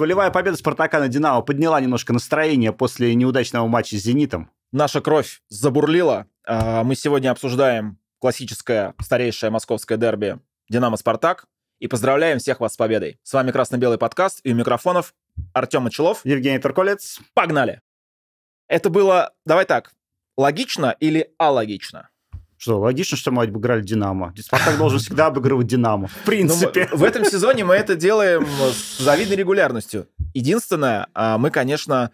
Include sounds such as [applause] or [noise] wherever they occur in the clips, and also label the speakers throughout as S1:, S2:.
S1: Волевая победа Спартака на Динамо подняла немножко настроение после неудачного матча с Зенитом. Наша
S2: кровь забурлила. А, мы сегодня обсуждаем классическое старейшее московское дерби «Динамо-Спартак». И поздравляем всех вас с победой. С вами «Красно-белый подкаст» и у микрофонов Артем Очелов. Евгений Турколец. Погнали! Это было, давай так, логично или алогично?
S1: Что, логично, что мы обыграли «Динамо». «Спартак» должен
S2: всегда обыгрывать «Динамо», в ну, принципе. в этом сезоне мы это делаем с завидной регулярностью. Единственное, а, мы, конечно,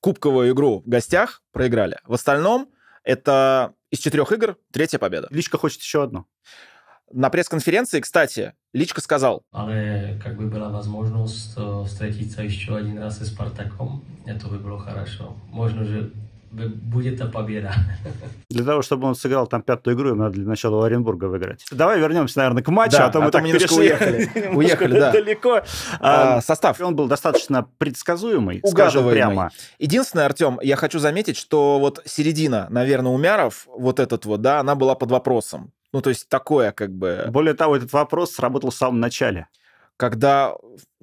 S2: кубковую игру в гостях проиграли. В остальном это из четырех игр третья победа. Личка хочет еще одну. На пресс-конференции, кстати, Личка сказал. Але как бы была возможность э, встретиться еще один раз с Спартаком, это бы было хорошо. Можно же будет победа. [laughs]
S1: Для того, чтобы он сыграл там пятую игру, им надо для начала у Оренбурга выиграть. Давай вернемся,
S2: наверное, к матчу, да, а то а мы а так перешли уехали, [laughs] уехали да. далеко. а,
S1: состав. Он был достаточно предсказуемый, скажем прямо.
S2: Единственное, Артем, я хочу заметить, что вот середина, наверное, Умяров, вот этот вот, да, она была под вопросом. Ну, то есть такое как бы... Более того, этот вопрос сработал в самом начале. Когда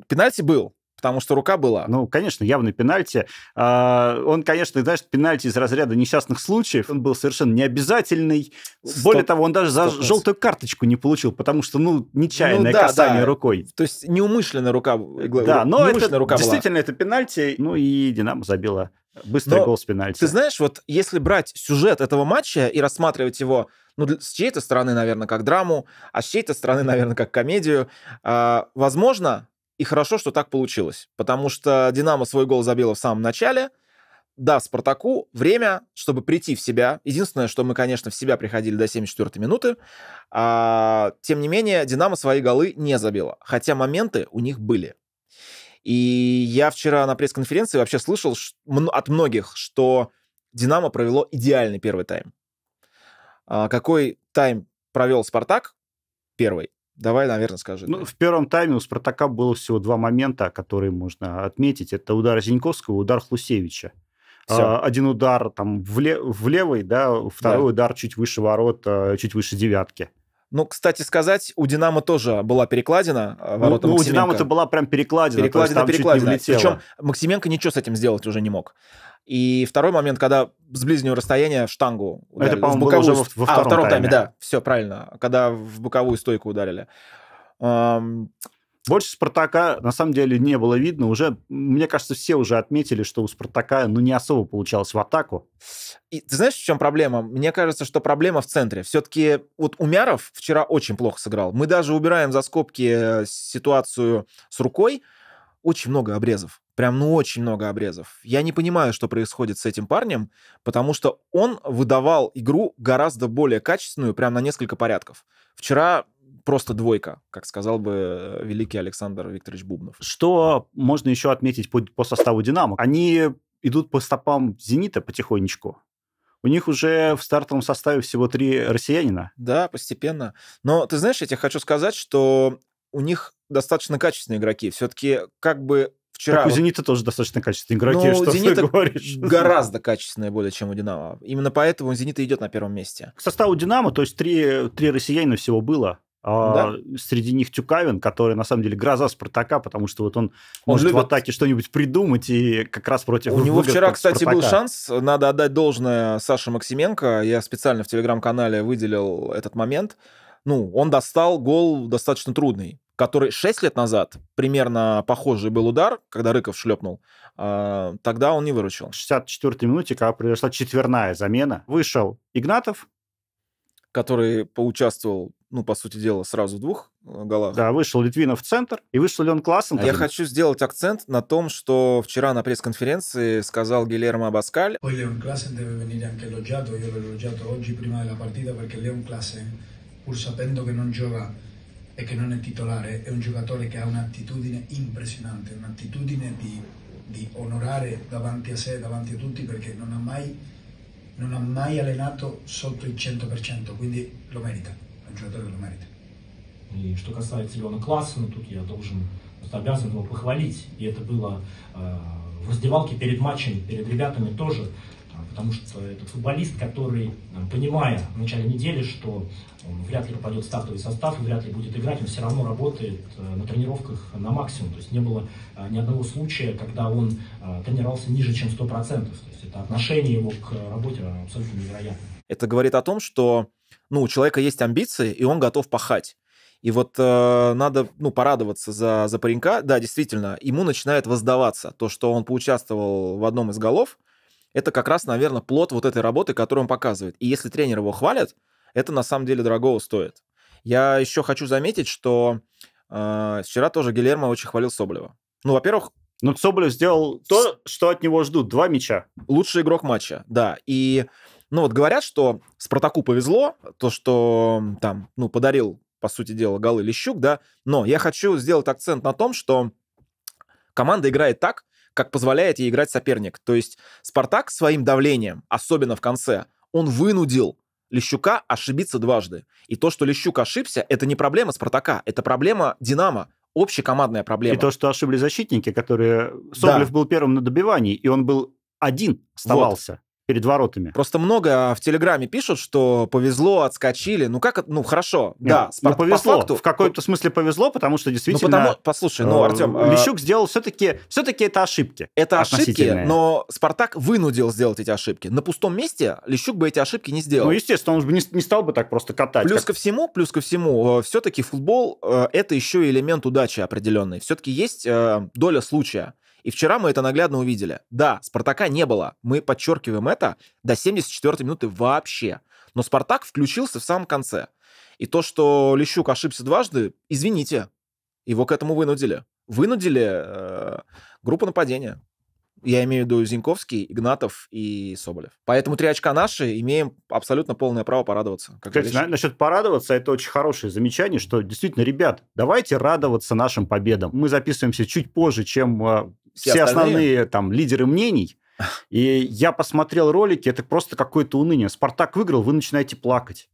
S2: пенальти был, потому
S1: что рука была. Ну, конечно, явный пенальти. А, он, конечно, знаешь, пенальти из разряда несчастных случаев. Он был совершенно необязательный. Стоп. Более того, он даже за Стоп. желтую карточку не получил,
S2: потому что, ну, нечаянное ну, да, касание да. рукой. То есть неумышленная рука. Э, да, но это рука действительно была. это пенальти. Ну и Динамо забила быстрый но гол с пенальти. Ты знаешь, вот если брать сюжет этого матча и рассматривать его ну, с чьей-то стороны, наверное, как драму, а с чьей-то стороны, наверное, как комедию, а, возможно, и хорошо, что так получилось, потому что «Динамо» свой гол забило в самом начале, да, Спартаку время, чтобы прийти в себя. Единственное, что мы, конечно, в себя приходили до 74-й минуты. А, тем не менее, Динамо свои голы не забило. Хотя моменты у них были. И я вчера на пресс-конференции вообще слышал от многих, что Динамо провело идеальный первый тайм. А, какой тайм провел Спартак? Первый. Давай, наверное, скажи.
S1: Ну, да. в первом тайме у Спартака было всего два момента, которые можно отметить. Это удар Зиньковского удар Хлусевича. Все. А, один удар там в, лев- в левый, да, второй да. удар чуть выше ворот, а, чуть выше девятки.
S2: Ну, кстати сказать, у Динамо тоже была перекладина а, ворота ну, ну, у Динамо это была прям перекладина. Перекладина, перекладина. Причем Максименко ничего с этим сделать уже не мог. И второй момент, когда с ближнего расстояния штангу ударили. Это, по-моему, боковую... уже во, во а, втором, а, во втором тайме. тайме. Да, все правильно. Когда в боковую стойку ударили. Больше Спартака на самом деле не было видно. Уже, мне кажется, все уже отметили, что у Спартака ну, не особо получалось в атаку. И ты знаешь, в чем проблема? Мне кажется, что проблема в центре. Все-таки вот Умяров вчера очень плохо сыграл. Мы даже убираем за скобки э, ситуацию с рукой очень много обрезов. Прям, ну, очень много обрезов. Я не понимаю, что происходит с этим парнем, потому что он выдавал игру гораздо более качественную, прям на несколько порядков. Вчера просто двойка, как сказал бы э, великий Александр Викторович Бубнов. Что можно
S1: еще отметить по, по составу «Динамо»? Они идут по стопам «Зенита» потихонечку.
S2: У них уже в стартовом составе всего три россиянина. Да, постепенно. Но ты знаешь, я тебе хочу сказать, что у них достаточно качественные игроки. Все-таки как бы вчера... Так у
S1: вот... тоже достаточно качественные игроки, ну, что «Зенита» ты говоришь. гораздо
S2: качественнее более, чем у «Динамо». Именно поэтому «Зенита» идет на первом месте. К составу «Динамо», то есть три, три россиянина всего было.
S1: А, Среди них Тюкавин, который на самом деле гроза Спартака, потому что вот он, он может любит... в атаке что-нибудь придумать и как раз против. У него вчера, кстати, Спартака. был шанс.
S2: Надо отдать должное Саше Максименко. Я специально в телеграм-канале выделил этот момент. Ну, он достал гол достаточно трудный который 6 лет назад примерно похожий был удар, когда Рыков шлепнул, а, тогда он не выручил. В 64-й минуте, когда произошла четверная замена, вышел Игнатов, который поучаствовал, ну, по сути дела,
S1: сразу в двух э, голах. Да, вышел Литвинов в центр, и вышел Леон Классен. Я хочу
S2: сделать акцент на том, что вчера на пресс-конференции сказал Гильермо Абаскаль.
S1: Pur sapendo che non gioca e che non è titolare, è un giocatore che ha un'attitudine impressionante, un'attitudine di, di, onorare davanti a sé, davanti a tutti, perché non ha mai, non ha mai allenato sotto il 100%, quindi lo merita, è un giocatore che lo merita. И что касается Леона Классена, тут я должен, просто обязан его похвалить. И это было э, в раздевалке перед матчем, перед ребятами тоже. Э, потому что этот футболист, который, э, понимая в начале недели, что он вряд ли попадет в стартовый состав, и вряд ли будет играть, он все равно работает э, на тренировках на максимум. То есть не было ни одного случая, когда он тренировался ниже, чем 100%. То есть это отношение его к работе
S2: абсолютно невероятное. Это говорит о том, что ну, у человека есть амбиции, и он готов пахать. И вот э, надо ну, порадоваться за, за паренька. Да, действительно, ему начинает воздаваться то, что он поучаствовал в одном из голов – это как раз, наверное, плод вот этой работы, которую он показывает. И если тренер его хвалят, это на самом деле дорогого стоит. Я еще хочу заметить, что э, вчера тоже Гильермо очень хвалил Соболева. Ну, во-первых... Ну, Соболев сделал то, что от него ждут. Два мяча. Лучший игрок матча, да. И, ну, вот говорят, что Спартаку повезло, то, что там, ну, подарил, по сути дела, голы Лещук, да. Но я хочу сделать акцент на том, что команда играет так, как позволяет ей играть соперник. То есть Спартак своим давлением, особенно в конце, он вынудил Лещука ошибиться дважды. И то, что Лещук ошибся, это не проблема Спартака, это проблема Динамо, общекомандная проблема. И то,
S1: что ошиблись защитники, которые... Соболев да.
S2: был первым на добивании, и он был один оставался. Вот перед воротами. Просто много а, в Телеграме пишут, что повезло, отскочили. Ну как, ну хорошо, Нет, да. Ну, по, повезло, по факту, в какой то смысле повезло, потому что ну, действительно... Ну потому, послушай, ну, э, Артем... А, Лещук сделал все-таки, все-таки это ошибки. Это ошибки, но Спартак вынудил сделать эти ошибки. На пустом месте Лещук бы эти ошибки не сделал. Ну, естественно, он бы не, не стал бы так просто катать. Плюс как... ко всему, плюс ко всему, э, все-таки футбол э, — это еще и элемент удачи определенный. Все-таки есть доля случая. И вчера мы это наглядно увидели. Да, Спартака не было. Мы подчеркиваем это до 74 минуты вообще. Но Спартак включился в самом конце. И то, что Лещук ошибся дважды, извините, его к этому вынудили. Вынудили э, группу нападения. Я имею в виду Зиньковский, Игнатов и Соболев. Поэтому три очка наши, имеем абсолютно полное право порадоваться. Как Кстати, на,
S1: насчет порадоваться, это очень хорошее замечание, что действительно, ребят, давайте радоваться нашим победам. Мы записываемся чуть позже, чем э, все, все основные там лидеры мнений. [laughs] И я посмотрел ролики, это просто какое-то уныние. Спартак выиграл, вы начинаете плакать.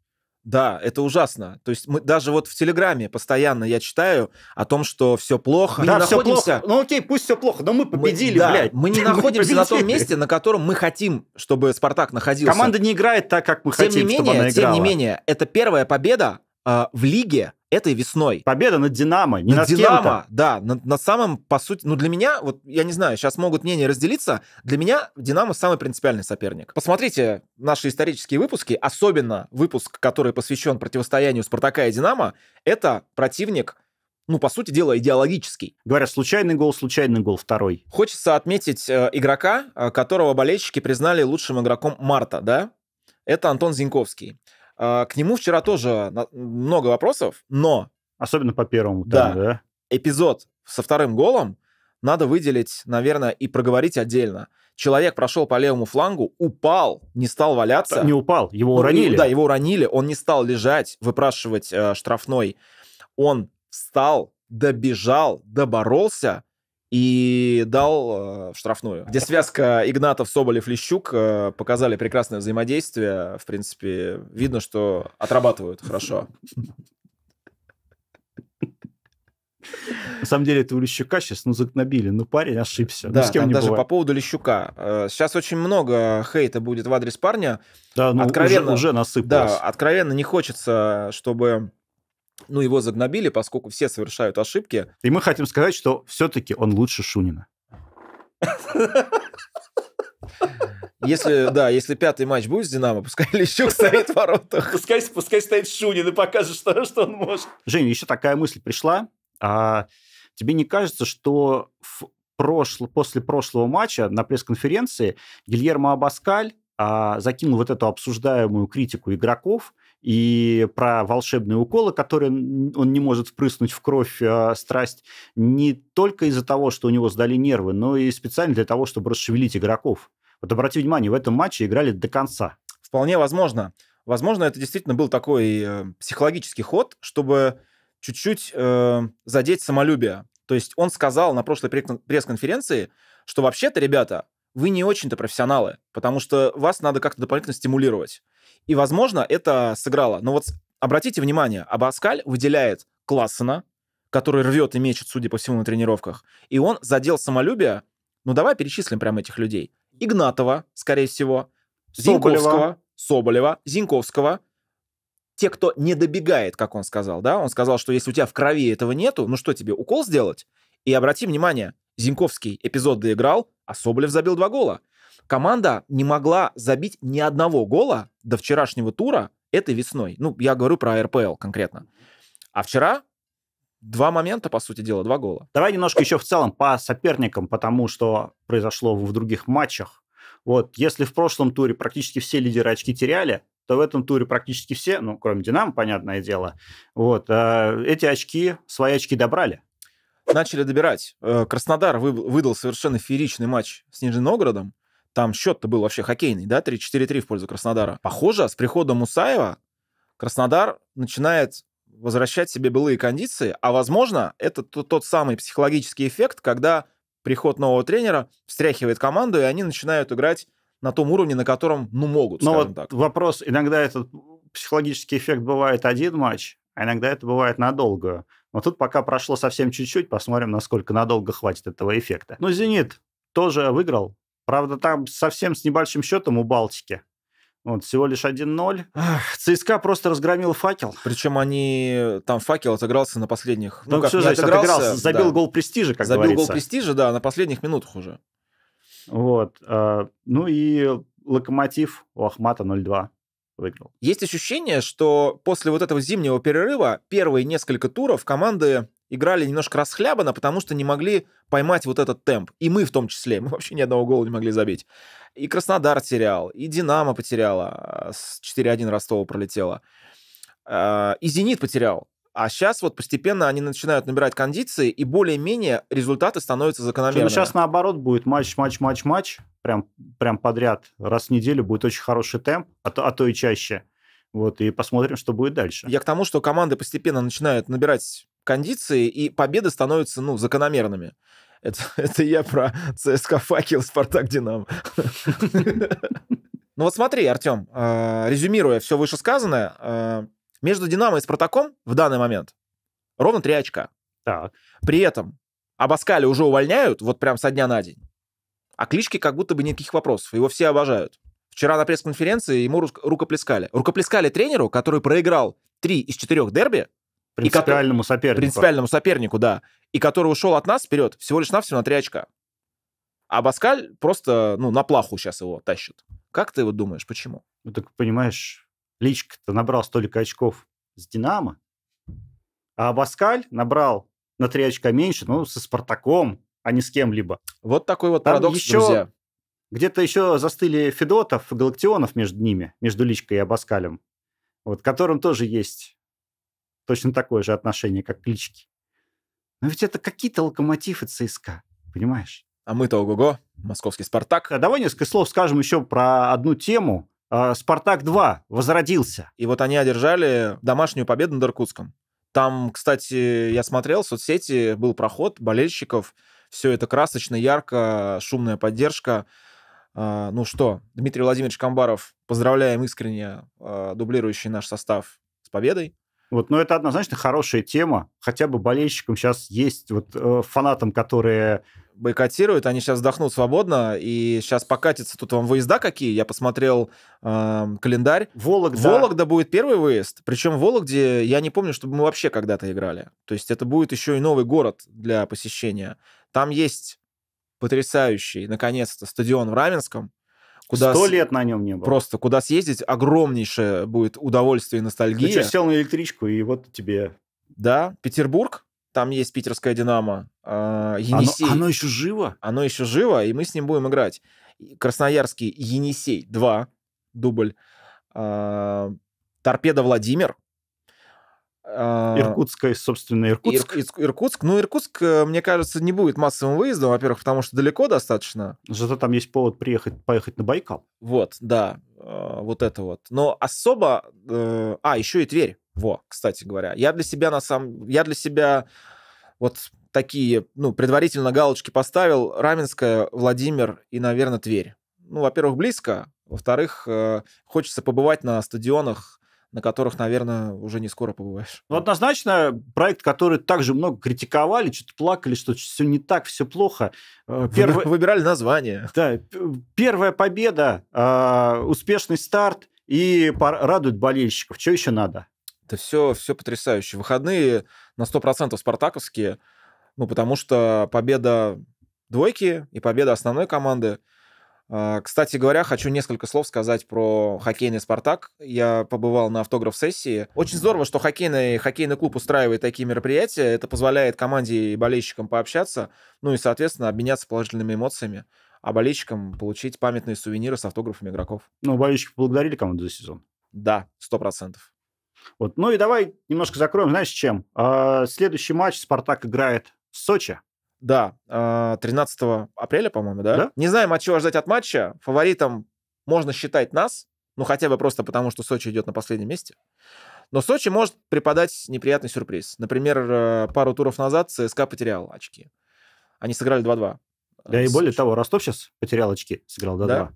S2: Да, это ужасно. То есть мы даже вот в Телеграме постоянно я читаю о том, что все плохо. Мы да, все находимся... плохо.
S1: Ну окей, пусть все плохо, но
S2: мы победили, мы, да, блядь. Мы не [laughs] находимся победили. на том месте, на котором мы хотим, чтобы Спартак находился. Команда не играет так, как мы тем хотим, не менее, чтобы она играла. Тем не менее, это первая победа, э, в лиге этой весной. Победа над Динамо, не над, над Динамо, да, на над самым, по сути, ну для меня, вот я не знаю, сейчас могут мнения разделиться, для меня Динамо самый принципиальный соперник. Посмотрите наши исторические выпуски, особенно выпуск, который посвящен противостоянию Спартака и Динамо, это противник, ну, по сути дела, идеологический. Говорят, случайный гол, случайный гол, второй. Хочется отметить э, игрока, э, которого болельщики признали лучшим игроком марта, да? Это Антон Зиньковский. А, к нему вчера тоже много вопросов, но... Особенно по первому да, тайму, да? Эпизод со вторым голом надо выделить, наверное, и проговорить отдельно. Человек прошел по левому флангу, упал, не стал валяться. Не упал, его ну, уронили. Да, его уронили, он не стал лежать, выпрашивать э, штрафной. Он встал, добежал, доборолся, и дал э, штрафную, где связка Игнатов, Соболев, Лещук э, показали прекрасное взаимодействие. В принципе, видно, что отрабатывают хорошо. На
S1: самом деле, это Лещука сейчас, ну, загнобили, Ну, парень ошибся. Ну, да, ну, с кем там даже бывает.
S2: по поводу Лещука. Э, сейчас очень много хейта будет в адрес парня. Да, ну, откровенно, уже, уже насыпалось. Да, откровенно не хочется, чтобы ну, его загнобили, поскольку все совершают ошибки. И мы хотим сказать, что
S1: все-таки он лучше Шунина.
S2: Если, да, если пятый матч будет с «Динамо», пускай [laughs] Лещук стоит в воротах. Пускай, пускай стоит Шунин и покажет, что, что он может.
S1: Женя, еще такая мысль пришла. А, тебе не кажется, что в прошло, после прошлого матча на пресс-конференции Гильермо Абаскаль а, закинул вот эту обсуждаемую критику игроков и про волшебные уколы, которые он не может впрыснуть в кровь э, страсть, не только из-за того, что у него сдали нервы, но и специально для того, чтобы расшевелить игроков. Вот обрати внимание, в этом матче играли до конца.
S2: Вполне возможно. Возможно, это действительно был такой э, психологический ход, чтобы чуть-чуть э, задеть самолюбие. То есть он сказал на прошлой пресс-конференции, что вообще-то, ребята, вы не очень-то профессионалы, потому что вас надо как-то дополнительно стимулировать. И, возможно, это сыграло. Но вот обратите внимание, Абаскаль выделяет Классена, который рвет и мечет, судя по всему, на тренировках, и он задел самолюбие. Ну, давай перечислим прям этих людей. Игнатова, скорее всего, Соболева. Зинковского, Соболева, Зинковского, те, кто не добегает, как он сказал, да, он сказал, что если у тебя в крови этого нету, ну что тебе, укол сделать? И обрати внимание, Зинковский эпизод доиграл, а Соболев забил два гола. Команда не могла забить ни одного гола до вчерашнего тура этой весной. Ну, я говорю про РПЛ конкретно. А вчера два момента, по сути дела, два гола. Давай немножко еще в целом по соперникам,
S1: потому что произошло в других матчах. Вот, если в прошлом туре практически все лидеры очки теряли, то в этом туре практически все, ну, кроме Динамо, понятное дело, вот, э,
S2: эти очки, свои очки добрали начали добирать. Э, Краснодар выдал совершенно фееричный матч с Нижним Новгородом. Там счет-то был вообще хоккейный, да, 3-4-3 в пользу Краснодара. Похоже, с приходом Мусаева Краснодар начинает возвращать себе былые кондиции, а, возможно, это тот самый психологический эффект, когда приход нового тренера встряхивает команду, и они начинают играть на том уровне, на котором, ну, могут, Но ну,
S1: вот так. вопрос, иногда этот психологический эффект бывает один матч, а иногда это бывает надолго. Но тут пока прошло совсем чуть-чуть, посмотрим, насколько надолго хватит этого эффекта. Но «Зенит» тоже выиграл. Правда, там совсем с небольшим счетом у Балтики.
S2: Вот, всего лишь 1-0. ЦСКА просто разгромил факел. Причем они... Э, там факел отыгрался на последних... Ну, ну как, все, не значит, отыгрался, отыгрался, забил да. гол престижа, как забил говорится. Забил гол престижа, да, на последних минутах уже.
S1: Вот. Э, ну и Локомотив у Ахмата
S2: 0-2 выиграл. Есть ощущение, что после вот этого зимнего перерыва первые несколько туров команды играли немножко расхлябанно, потому что не могли поймать вот этот темп. И мы в том числе. [laughs] Мы вообще ни одного гола не могли забить. И Краснодар терял, и Динамо потеряла. С 4-1 Ростова пролетела. И Зенит потерял. А сейчас вот постепенно они начинают набирать кондиции, и более-менее результаты становятся ну, закономерными. Ну, сейчас
S1: наоборот будет матч, матч, матч, матч, прям, прям подряд, раз в неделю будет очень хороший темп,
S2: а то, а то и чаще. Вот, и посмотрим, что будет дальше. Я к тому, что команды постепенно начинают набирать кондиции, и победы становятся, ну, закономерными. Это, [laughs] это я про ЦСКА «Факел», «Спартак», «Динамо». [laughs] Ну вот смотри, Артем, э, резюмируя все вышесказанное, э, между «Динамо» и «Спартаком» в данный момент ровно три очка. Так. При этом Абаскали уже увольняют, вот прям со дня на день. А клички как будто бы никаких вопросов, его все обожают. Вчера на пресс-конференции ему рукоплескали. Рукоплескали тренеру, который проиграл три из четырех дерби. Принципиальному и, сопернику. Принципиальному сопернику, да. И который ушел от нас вперед всего лишь навсего на три очка. А Баскаль просто, ну, на плаху сейчас его тащит. Как ты вот думаешь, почему?
S1: Ну, так понимаешь, Личка-то набрал столько очков с «Динамо», а Абаскаль набрал на три очка меньше, ну, со «Спартаком», а не с кем-либо. Вот такой вот Там парадокс, еще... друзья. Где-то еще застыли Федотов и Галактионов между ними, между Личкой и Абаскалем, вот, которым тоже есть точно такое же отношение, как к Личке. Но ведь это какие-то локомотивы ЦСКА, понимаешь? А
S2: мы-то ого-го, московский «Спартак». А давай несколько слов скажем еще про одну тему, а, «Спартак-2» возродился. И вот они одержали домашнюю победу над Иркутском. Там, кстати, я смотрел, в соцсети был проход болельщиков, все это красочно, ярко, шумная поддержка. А, ну что, Дмитрий Владимирович Камбаров, поздравляем искренне а, дублирующий наш состав с победой. Вот, но это однозначно хорошая тема. Хотя бы болельщикам сейчас есть, вот э, фанатам, которые бойкотируют, они сейчас вздохнут свободно, и сейчас покатится. Тут вам выезда какие? Я посмотрел э, календарь. Вологда. Вологда будет первый выезд. Причем в Вологде я не помню, чтобы мы вообще когда-то играли. То есть это будет еще и новый город для посещения. Там есть потрясающий, наконец-то, стадион в Раменском, Куда Сто лет на нем не было. Просто куда съездить, огромнейшее будет удовольствие и ностальгия. Ты что, сел на электричку, и вот тебе... Да, Петербург, там есть питерская «Динамо», а, Енисей. Оно, оно еще живо? Оно еще живо, и мы с ним будем играть. Красноярский «Енисей» 2, дубль. А, Торпеда Владимир, а, Иркутска
S1: и, собственно, Иркутск.
S2: Ир, Иркутск. Ну, Иркутск, э, мне кажется, не будет массовым выездом, во-первых, потому что далеко достаточно. Зато там есть повод приехать, поехать на Байкал. Вот, да, э, вот это вот. Но особо... Э, а, еще и Тверь. Во, кстати говоря. Я для себя на самом... Я для себя вот такие, ну, предварительно галочки поставил. Раменская, Владимир и, наверное, Тверь. Ну, во-первых, близко. Во-вторых, хочется побывать на стадионах на которых, наверное, уже не скоро побываешь.
S1: Ну, однозначно, проект, который также много критиковали, что-то плакали, что все не так, все плохо. Э, Первый... Выбирали название. Да, э, первая победа, а, успешный старт и радует болельщиков. Что еще надо?
S2: Это все, все потрясающе. Выходные на 100% спартаковские, ну, потому что победа двойки и победа основной команды – а, кстати говоря, хочу несколько слов сказать про хоккейный «Спартак». Я побывал на автограф-сессии. Очень здорово, что хоккейный, хоккейный клуб устраивает такие мероприятия. Это позволяет команде и болельщикам пообщаться, ну и, соответственно, обменяться положительными эмоциями, а болельщикам получить памятные сувениры с автографами игроков. Ну, болельщики поблагодарили команду за сезон? Да, сто процентов. Вот. Ну и давай немножко закроем, знаешь, чем? А, следующий матч «Спартак» играет в Сочи. Да, 13 а, апреля, по-моему, да? да? Не знаем, от чего ждать от матча. Фаворитом можно считать нас, ну хотя бы просто потому, что Сочи идет на последнем месте. Но Сочи может преподать неприятный сюрприз. Например, э, пару туров назад ЦСКА потерял очки. Они сыграли 2-2. Э, да, и
S1: более того, Ростов сейчас потерял очки, сыграл 2-2. Да?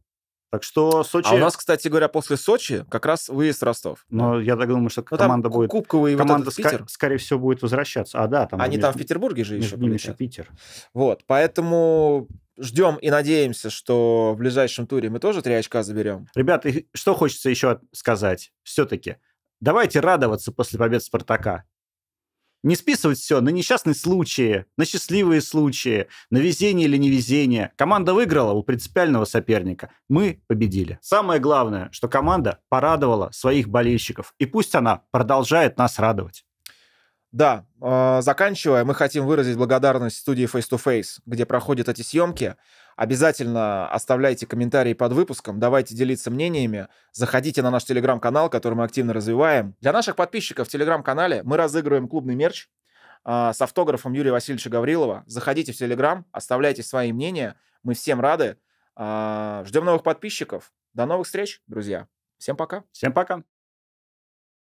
S1: Так что Сочи... А у нас,
S2: кстати говоря, после Сочи как раз выезд Ростов.
S1: Но я так думаю, что ну, команда будет... Кубковый команда, вот Питер. Ска- скорее всего, будет
S2: возвращаться. А, да, там... Они там в Петербурге же между еще Между еще Питер. Вот, поэтому ждем и надеемся, что в ближайшем туре мы тоже три очка заберем. Ребята, что хочется еще сказать? Все-таки давайте радоваться после побед Спартака
S1: не списывать все на несчастные случаи, на счастливые случаи, на везение или невезение. Команда выиграла у принципиального соперника. Мы победили. Самое главное, что команда порадовала своих болельщиков. И пусть она продолжает нас радовать.
S2: Да, а, заканчивая, мы хотим выразить благодарность студии Face to Face, где проходят эти съемки. Обязательно оставляйте комментарии под выпуском, давайте делиться мнениями, заходите на наш телеграм-канал, который мы активно развиваем. Для наших подписчиков в телеграм-канале мы разыгрываем клубный мерч а, с автографом Юрия Васильевича Гаврилова. Заходите в телеграм, оставляйте свои мнения, мы всем рады. А, ждем новых подписчиков. До новых встреч, друзья. Всем пока. Всем пока.